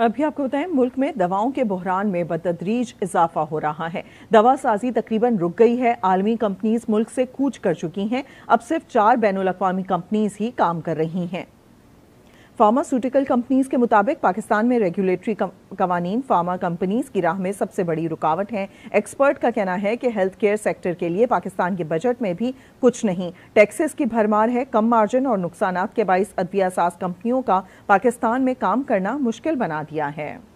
अभी आपको बताएं मुल्क में दवाओं के बहरान में बतदरीज इजाफा हो रहा है दवा साजी तकरीबन रुक गई है आलमी कंपनीज मुल्क से कूच कर चुकी हैं अब सिर्फ चार बैन अवी कंपनीज ही काम कर रही हैं फार्मास्यूटिकल कंपनीज के मुताबिक पाकिस्तान में रेगुलेटरी कवानीन फार्मा कंपनीज की राह में सबसे बड़ी रुकावट है एक्सपर्ट का कहना है कि हेल्थ केयर सेक्टर के लिए पाकिस्तान के बजट में भी कुछ नहीं टैक्सेस की भरमार है कम मार्जिन और नुकसान के बायस अद्वियासाज कंपनियों का पाकिस्तान में काम करना मुश्किल बना दिया है